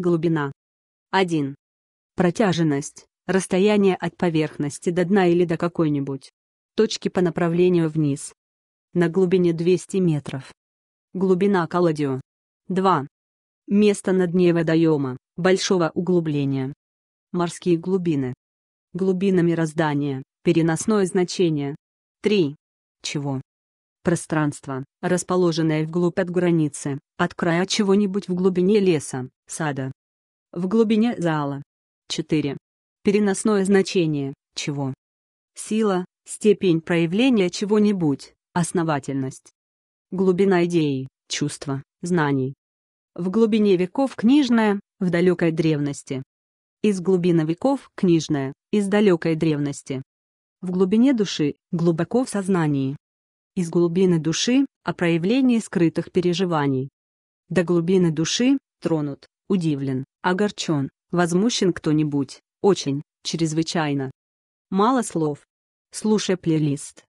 глубина. 1. Протяженность, расстояние от поверхности до дна или до какой-нибудь точки по направлению вниз. На глубине 200 метров. Глубина колодио. 2. Место на дне водоема, большого углубления. Морские глубины. Глубина мироздания, переносное значение. 3. Чего? Пространство, расположенное вглубь от границы, от края чего-нибудь в глубине леса, сада. В глубине зала. 4. Переносное значение, чего? Сила, степень проявления чего-нибудь, основательность. Глубина идеи, чувства, знаний. В глубине веков книжная, в далекой древности. Из глубины веков книжная, из далекой древности. В глубине души, глубоко в сознании из глубины души о проявлении скрытых переживаний. До глубины души тронут, удивлен, огорчен, возмущен кто-нибудь, очень, чрезвычайно. Мало слов. Слушай плейлист.